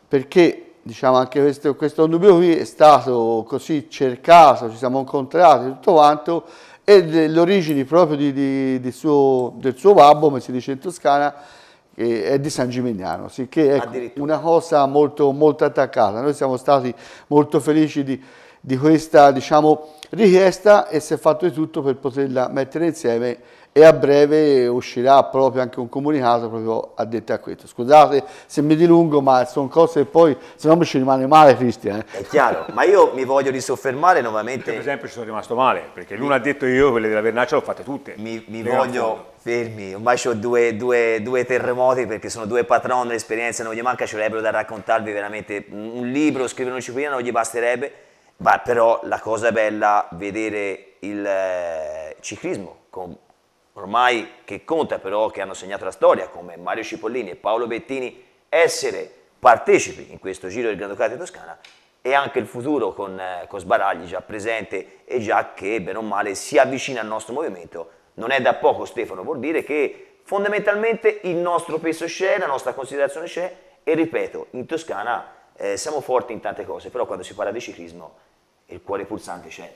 perché diciamo anche questo, questo dubbio qui è stato così cercato, ci siamo incontrati tutto quanto e le origini proprio di, di, di suo, del suo babbo, come si dice in Toscana, è di San Gimignano, sicché è una cosa molto, molto, attaccata. Noi siamo stati molto felici di, di questa diciamo, richiesta e si è fatto di tutto per poterla mettere insieme e a breve uscirà proprio anche un comunicato proprio addetto a questo. Scusate se mi dilungo, ma sono cose che poi, se no mi ci rimane male Cristian. Eh. È chiaro, ma io mi voglio risoffermare nuovamente. Perché per esempio ci sono rimasto male, perché l'uno ha detto io, quelle della Vernaccia le ho fatte tutte. Mi, mi voglio, fermi, ormai ho due, due, due, terremoti perché sono due patron l'esperienza non gli manca, ci avrebbero da raccontarvi veramente un libro, scrivere un cipolline non gli basterebbe, ma però la cosa bella vedere il eh, ciclismo con ormai che conta però che hanno segnato la storia, come Mario Cipollini e Paolo Bettini, essere partecipi in questo giro del Gran Ducato di Toscana e anche il futuro con, eh, con Sbaragli già presente e già che bene o male si avvicina al nostro movimento. Non è da poco Stefano, vuol dire che fondamentalmente il nostro peso c'è, la nostra considerazione c'è e ripeto, in Toscana eh, siamo forti in tante cose, però quando si parla di ciclismo il cuore pulsante c'è.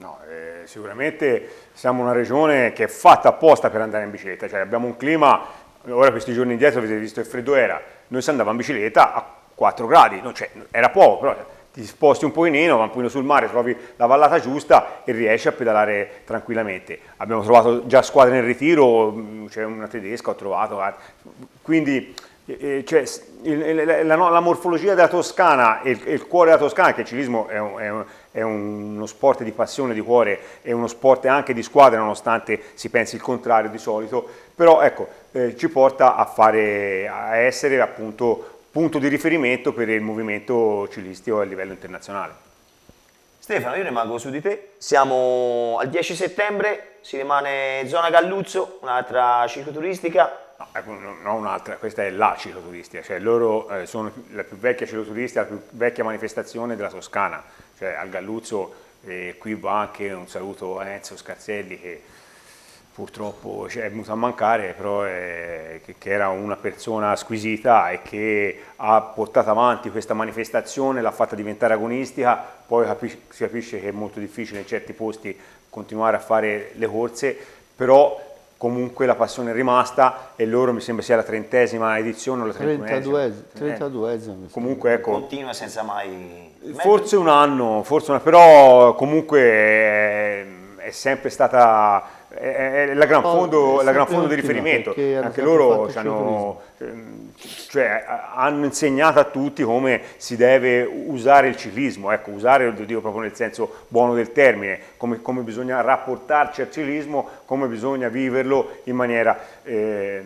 No, eh, sicuramente siamo una regione che è fatta apposta per andare in bicicletta, cioè abbiamo un clima, ora questi giorni indietro avete visto che freddo era, noi si andava in bicicletta a 4 gradi, no, cioè, era poco, però ti sposti un pochino, va un pochino sul mare, trovi la vallata giusta e riesci a pedalare tranquillamente. Abbiamo trovato già squadre nel ritiro, mm, c'è cioè una tedesca, ho trovato, ah, quindi eh, eh, cioè, la, la, la, morfologia della Toscana e il, il, cuore della Toscana, che il ciclismo è un, è un, è uno sport di passione, di cuore, è uno sport anche di squadra nonostante si pensi il contrario di solito, però ecco, eh, ci porta a, fare, a essere appunto punto di riferimento per il movimento cilistico a livello internazionale. Stefano, io rimango su di te. Siamo al 10 settembre, si rimane in zona Galluzzo, un'altra cicloturistica. No, ecco, non un'altra, questa è la cicloturistica, cioè loro eh, sono la più vecchia cicloturistica, la più vecchia manifestazione della Toscana cioè a Galluzzo e eh, qui va anche un saluto a Enzo Scarzelli che purtroppo cioè, è venuto a mancare, però è, che, che, era una persona squisita e che ha portato avanti questa manifestazione, l'ha fatta diventare agonistica, poi capisce, si capisce che è molto difficile in certi posti continuare a fare le corse, però comunque la passione è rimasta e loro mi sembra sia la trentesima edizione o la trentunesima. Eh. Comunque ecco. Continua senza mai... Forse un anno, forse una, però comunque è, eh, è sempre stata è, è la gran oh, fondo, oh, la gran fondo di riferimento. Anche loro hanno Ehm, cioè, hanno insegnato a tutti come si deve usare il ciclismo, ecco, usare lo dico proprio nel senso buono del termine, come, come bisogna rapportarci al ciclismo, come bisogna viverlo in maniera eh,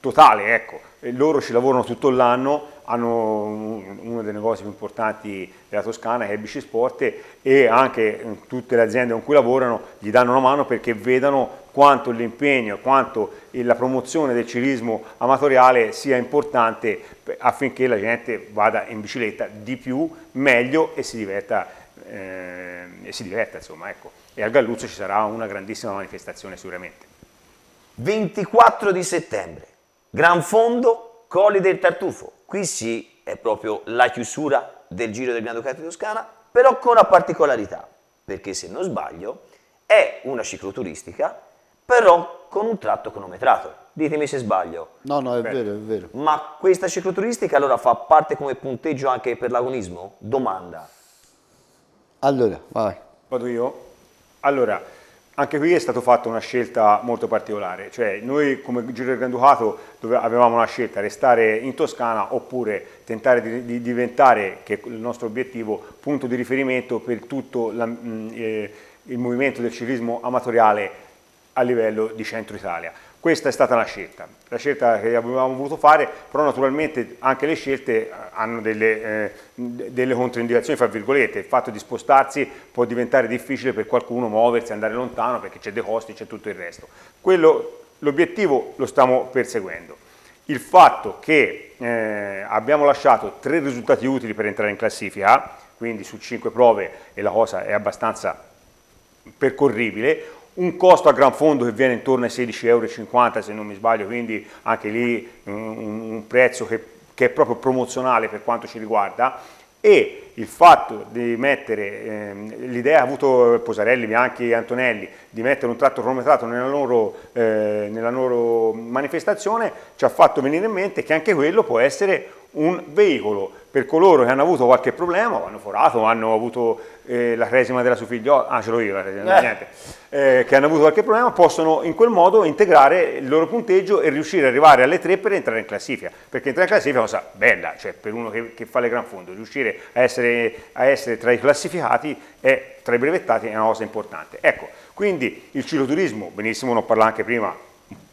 totale. Ecco. Loro ci lavorano tutto l'anno, hanno uno dei negozi più importanti della Toscana che è Bici Sport e anche eh, tutte le aziende con cui lavorano gli danno una mano perché vedano quanto l'impegno, quanto la promozione del ciclismo amatoriale sia importante affinché la gente vada in bicicletta di più, meglio e si diverta, eh, e, si diverta insomma, ecco. e a Galluzzo ci sarà una grandissima manifestazione sicuramente. 24 di settembre, Gran Fondo, Colli del Tartufo, qui sì è proprio la chiusura del Giro del Gran Ducato di Toscana, però con una particolarità, perché se non sbaglio è una cicloturistica però con un tratto cronometrato. Ditemi se sbaglio. No, no, è Beh. vero, è vero. Ma questa cicloturistica allora fa parte come punteggio anche per l'agonismo? Domanda. Allora, vai. Vado io? Allora, anche qui è stata fatta una scelta molto particolare, cioè noi come Giro del Granducato Ducato avevamo una scelta, restare in Toscana oppure tentare di, di, diventare, che è il nostro obiettivo, punto di riferimento per tutto la, mm, eh, il movimento del ciclismo amatoriale a livello di centro Italia. Questa è stata la scelta, la scelta che avevamo voluto fare, però naturalmente anche le scelte eh, hanno delle, eh, delle controindicazioni, fra virgolette, il fatto di spostarsi può diventare difficile per qualcuno muoversi, andare lontano perché c'è dei costi, c'è tutto il resto. l'obiettivo lo stiamo perseguendo. Il fatto che eh, abbiamo lasciato tre risultati utili per entrare in classifica, quindi su cinque prove e la cosa è abbastanza percorribile, un costo a gran fondo che viene intorno ai 16,50 euro se non mi sbaglio, quindi anche lì un, un prezzo che, che, è proprio promozionale per quanto ci riguarda e il fatto di mettere, ehm, l'idea ha avuto Posarelli, Bianchi e Antonelli, di mettere un tratto cronometrato nella loro, eh, nella loro manifestazione ci ha fatto venire in mente che anche quello può essere un veicolo per coloro che hanno avuto qualche problema, hanno forato, hanno avuto eh, la cresima della sua figliola, ah ce l'ho io la resima, eh. niente, eh, che hanno avuto qualche problema, possono in quel modo integrare il loro punteggio e riuscire ad arrivare alle tre per entrare in classifica, perché entrare in classifica è una cosa bella, cioè per uno che, che fa le gran fondo, riuscire a essere, a essere tra i classificati è, tra i brevettati è una cosa importante. Ecco, quindi il cicloturismo, benissimo, ne ho parlato anche prima,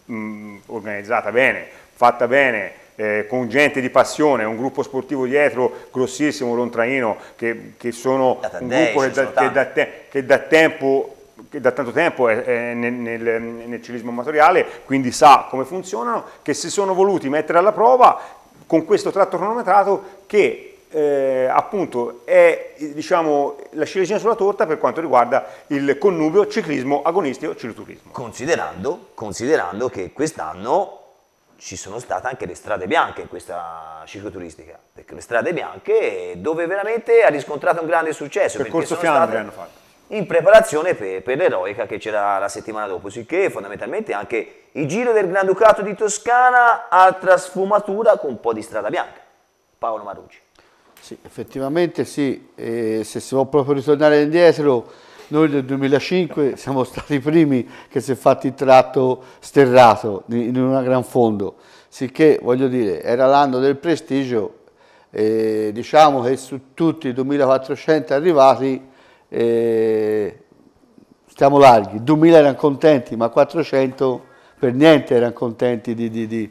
mh, mm, organizzata bene, fatta bene, eh, con gente di passione, un gruppo sportivo dietro grossissimo, Lontraino, che, che sono da un gruppo che da, che, da te, che da, tempo che da tanto tempo è, nel, nel, nel cilismo amatoriale, quindi sa come funzionano, che si sono voluti mettere alla prova con questo tratto cronometrato che eh, appunto è diciamo, la ciliegina sulla torta per quanto riguarda il connubio ciclismo agonistico-cicloturismo. Considerando, considerando che quest'anno ci sono state anche le strade bianche in questa cicloturistica, perché le strade bianche dove veramente ha riscontrato un grande successo. Percorso Fiandre hanno fatto. In preparazione per, per l'eroica che c'era la settimana dopo, sicché fondamentalmente anche il Giro del Granducato di Toscana altra sfumatura con un po' di strada bianca. Paolo Marucci. Sì, effettivamente sì, eh, se si può proprio ritornare indietro noi nel 2005 siamo stati i primi che si è fatto il tratto sterrato in una gran fondo, sicché voglio dire, era l'anno del prestigio, eh, diciamo che su tutti i 2400 arrivati eh, stiamo larghi, 2000 erano contenti, ma 400 per niente erano contenti di, di, di,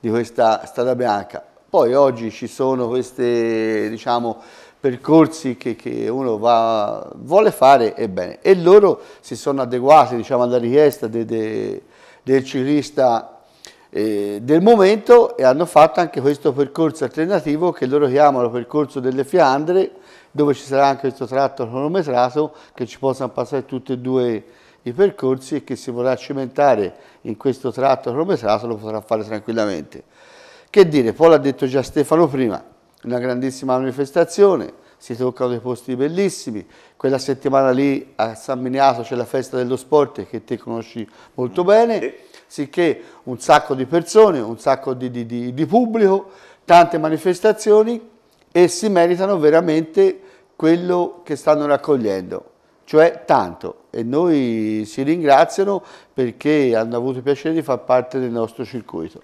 di questa strada bianca. Poi oggi ci sono queste, diciamo, percorsi che, che uno va, vuole fare e bene. E loro si sono adeguati diciamo, alla richiesta de, de, del ciclista eh, del momento e hanno fatto anche questo percorso alternativo che loro chiamano percorso delle Fiandre, dove ci sarà anche questo tratto cronometrato che ci possano passare tutti e due i percorsi e che si vorrà cimentare in questo tratto cronometrato lo potrà fare tranquillamente. Che dire, poi l'ha detto già Stefano prima, una grandissima manifestazione, si toccano dei posti bellissimi. Quella settimana lì a San Miniato c'è la festa dello sport che te conosci molto bene, sicché un sacco di persone, un sacco di, di, di, di pubblico, tante manifestazioni e si meritano veramente quello che stanno raccogliendo, cioè tanto. E noi si ringraziano perché hanno avuto il piacere di far parte del nostro circuito.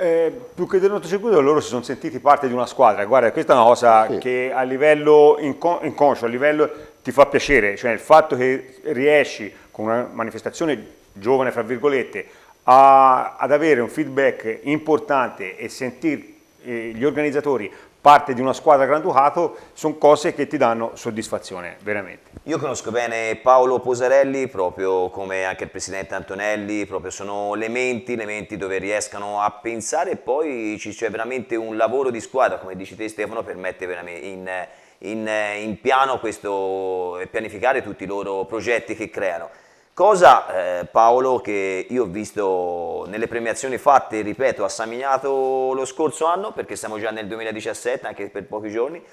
Eh, più che del circuito, loro si sono sentiti parte di una squadra. Guarda, questa è una cosa sì. che a livello incon inconscio, a livello ti fa piacere, cioè il fatto che riesci con una manifestazione giovane, fra virgolette, a, ad avere un feedback importante e sentire eh, gli organizzatori parte di una squadra granducato, sono cose che ti danno soddisfazione, veramente. Io conosco bene Paolo Posarelli, proprio come anche il presidente Antonelli, proprio sono le menti, le menti dove riescano a pensare e poi c'è veramente un lavoro di squadra, come dici te Stefano, permette veramente in, in, in piano questo, pianificare tutti i loro progetti che creano. Cosa, eh, Paolo, che io ho visto nelle premiazioni fatte, ripeto, a San lo scorso anno, perché siamo già nel 2017, anche per pochi giorni,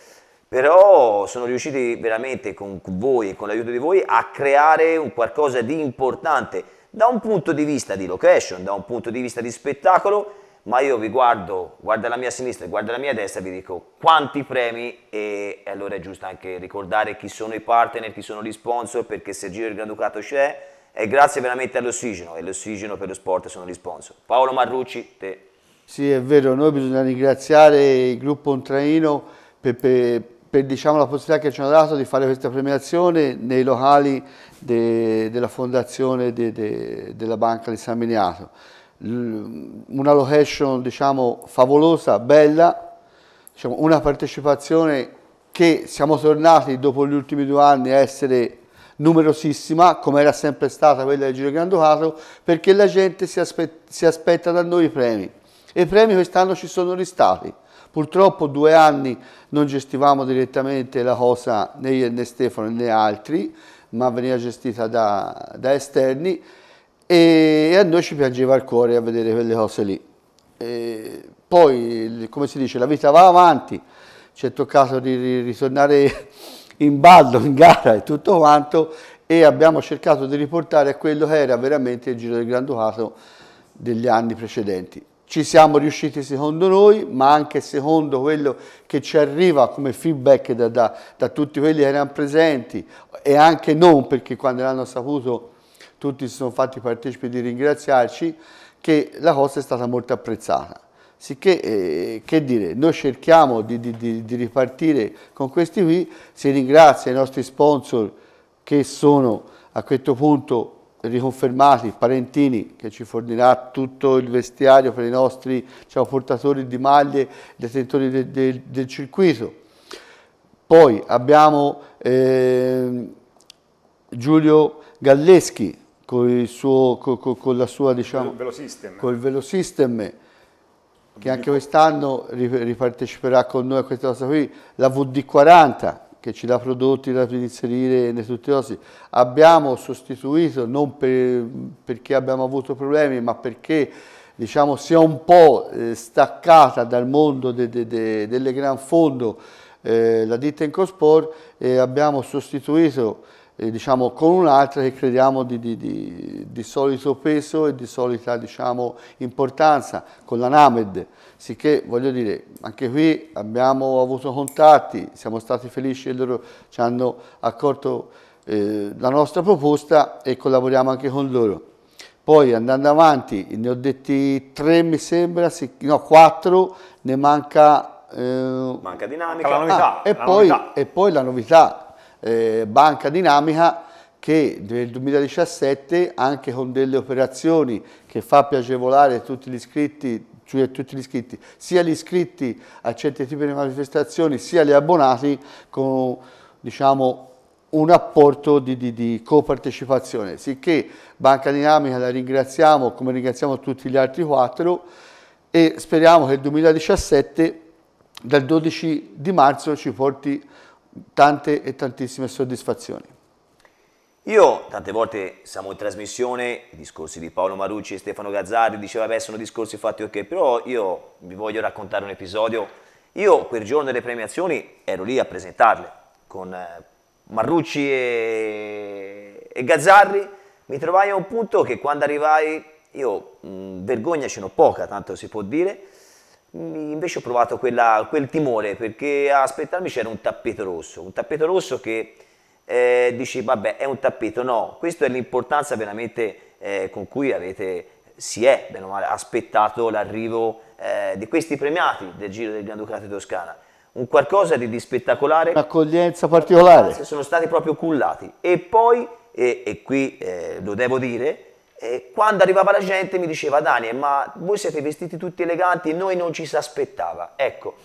però sono riusciti veramente con voi e con l'aiuto di voi a creare un qualcosa di importante da un punto di vista di location, da un punto di vista di spettacolo, ma io vi guardo, guarda la mia sinistra e guarda la mia destra e vi dico quanti premi e allora è giusto anche ricordare chi sono i partner, chi sono gli sponsor, perché se il Giro del Granducato c'è, e grazie veramente all'ossigeno, e l'ossigeno per lo sport sono gli sponsor. Paolo Marrucci, te. Sì, è vero, noi bisogna ringraziare il gruppo Ontraino per, per, per diciamo, la possibilità che ci hanno dato di fare questa premiazione nei locali de, della fondazione de, de, della Banca di San Miniato. Una location diciamo, favolosa, bella, diciamo, una partecipazione che siamo tornati dopo gli ultimi due anni a essere numerosissima, come era sempre stata quella del Giro Gran Ducato, perché la gente si, aspe si aspetta da noi i premi. E i premi quest'anno ci sono ristati. Purtroppo due anni non gestivamo direttamente la cosa né io né Stefano né altri, ma veniva gestita da, da esterni e, a noi ci piangeva il cuore a vedere quelle cose lì. E poi, come si dice, la vita va avanti, ci è toccato di ritornare in ballo, in gara e tutto quanto e abbiamo cercato di riportare a quello che era veramente il Giro del Granducato degli anni precedenti. Ci siamo riusciti secondo noi, ma anche secondo quello che ci arriva come feedback da, da, da tutti quelli che erano presenti e anche non perché quando l'hanno saputo tutti si sono fatti partecipi di ringraziarci, che la cosa è stata molto apprezzata. Sicché, eh, che dire, noi cerchiamo di, di, di, ripartire con questi qui, si ringrazia i nostri sponsor che sono a questo punto riconfermati, Parentini che ci fornirà tutto il vestiario per i nostri diciamo, portatori di maglie, detentori de, de, del circuito. Poi abbiamo eh, Giulio Galleschi con, il suo, con, con la sua, diciamo, il velosystem. Col velosystem che anche quest'anno riparteciperà con noi a questa cosa qui, la VD40 che ci dà prodotti da inserire nei fruttirosi. Abbiamo sostituito, non per, perché abbiamo avuto problemi, ma perché diciamo, si è un po' eh, staccata dal mondo de, de, de, delle gran fondo eh, la ditta Incosport e abbiamo sostituito eh, diciamo, con un'altra che crediamo di, di, di, di, solito peso e di solita diciamo, importanza, con la NAMED. Sicché, voglio dire, anche qui abbiamo avuto contatti, siamo stati felici che loro ci hanno accolto eh, la nostra proposta e collaboriamo anche con loro. Poi andando avanti, ne ho detti tre mi sembra, no quattro, ne manca... Eh... Manca dinamica, ah, la novità, e, la poi, novità. e poi la novità, eh, banca dinamica che nel 2017 anche con delle operazioni che fa piacevolare tutti gli iscritti, cioè tutti gli iscritti sia gli iscritti a certi tipi di manifestazioni sia gli abbonati con diciamo, un apporto di, di, di copartecipazione, sicché Banca Dinamica la ringraziamo come ringraziamo tutti gli altri quattro e speriamo che il 2017 dal 12 di marzo ci porti tante e tantissime soddisfazioni. Io tante volte siamo in trasmissione, i discorsi di Paolo Marucci e Stefano Gazzardi, diceva beh sono discorsi fatti ok, però io vi voglio raccontare un episodio. Io quel giorno delle premiazioni ero lì a presentarle con eh, Marucci e, e Gazzarri, mi trovai a un punto che quando arrivai, io mh, mm, vergogna ce n'ho poca, tanto si può dire, invece ho provato quella, quel timore perché a aspettarmi c'era un tappeto rosso, un tappeto rosso che eh, dici vabbè è un tappeto, no, questa è l'importanza veramente eh, con cui avete, si è bene male, aspettato l'arrivo eh, di questi premiati del Giro del Granducato di Toscana, un qualcosa di, di spettacolare, un'accoglienza particolare, sono stati proprio cullati e poi, e, e qui eh, lo devo dire, e quando arrivava la gente mi diceva Daniel, ma voi siete vestiti tutti eleganti, noi non ci si aspettava. Ecco,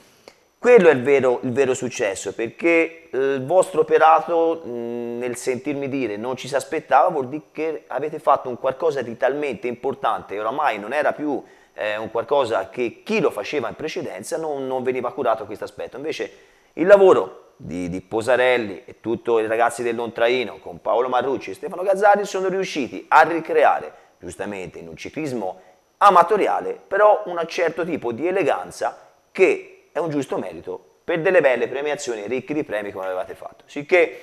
quello è il vero, il vero successo, perché eh, il vostro operato mm, nel sentirmi dire non ci si aspettava vuol dire che avete fatto un qualcosa di talmente importante, oramai non era più eh, un qualcosa che chi lo faceva in precedenza non, non veniva curato questo aspetto. Invece il lavoro di, di, Posarelli e tutti i ragazzi del Lontraino con Paolo Marrucci e Stefano Gazzari sono riusciti a ricreare, giustamente in un ciclismo amatoriale, però un certo tipo di eleganza che è un giusto merito per delle belle premiazioni ricche di premi come avevate fatto. Sicché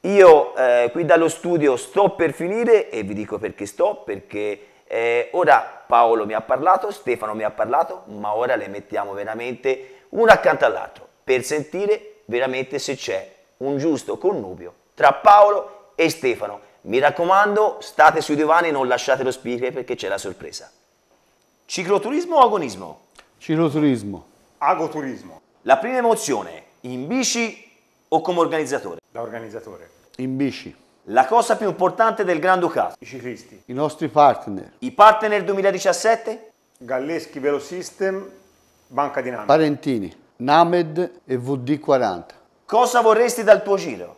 io eh, qui dallo studio sto per finire e vi dico perché sto, perché eh, ora Paolo mi ha parlato, Stefano mi ha parlato, ma ora le mettiamo veramente una accanto all'altro per sentire veramente se c'è un giusto connubio tra Paolo e Stefano. Mi raccomando, state sui divani e non lasciate lo speaker perché c'è la sorpresa. Cicloturismo o agonismo? Cicloturismo. Agoturismo. La prima emozione, in bici o come organizzatore? Da organizzatore. In bici. La cosa più importante del Gran Ducato? I ciclisti. I nostri partner. I partner 2017? Galleschi Velosystem, Banca Dinamica. Parentini. Named e VD40. Cosa vorresti dal tuo giro?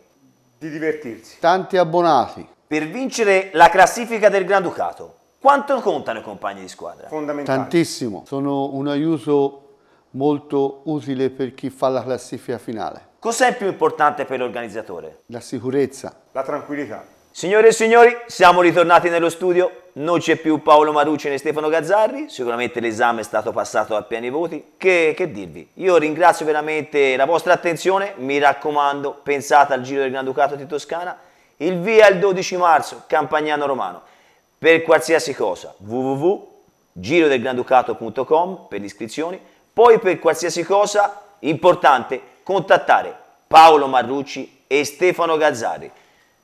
Di divertirsi. Tanti abbonati. Per vincere la classifica del Granducato, quanto contano i compagni di squadra? Fondamentale. Tantissimo, sono un aiuto molto utile per chi fa la classifica finale. Cos'è più importante per l'organizzatore? La sicurezza. La tranquillità. Signore e signori, siamo ritornati nello studio, non c'è più Paolo Marucci né Stefano Gazzarri, sicuramente l'esame è stato passato a pieni voti, che, che, dirvi? Io ringrazio veramente la vostra attenzione, mi raccomando, pensate al Giro del Granducato di Toscana, il via il 12 marzo, Campagnano Romano. Per qualsiasi cosa, www.girodelgranducato.com per le iscrizioni, poi per qualsiasi cosa, importante, contattare Paolo Marucci e Stefano Gazzarri.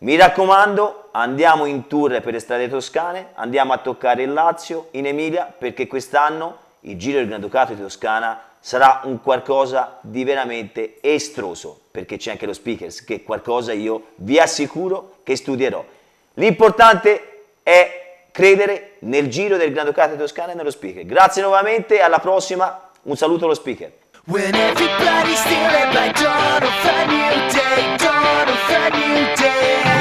Mi raccomando, andiamo in tour per le strade toscane, andiamo a toccare il Lazio, in Emilia, perché quest'anno il Giro del Granducato di Toscana sarà un qualcosa di veramente estroso, perché c'è anche lo speakers, che qualcosa io vi assicuro che studierò. L'importante è credere nel Giro del Granducato di Toscana e nello speaker. Grazie nuovamente, alla prossima, un saluto allo speaker. When everybody's stealing by dawn of a new day, dawn of a new day